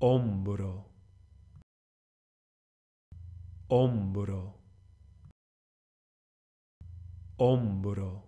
hombro, hombro, hombro.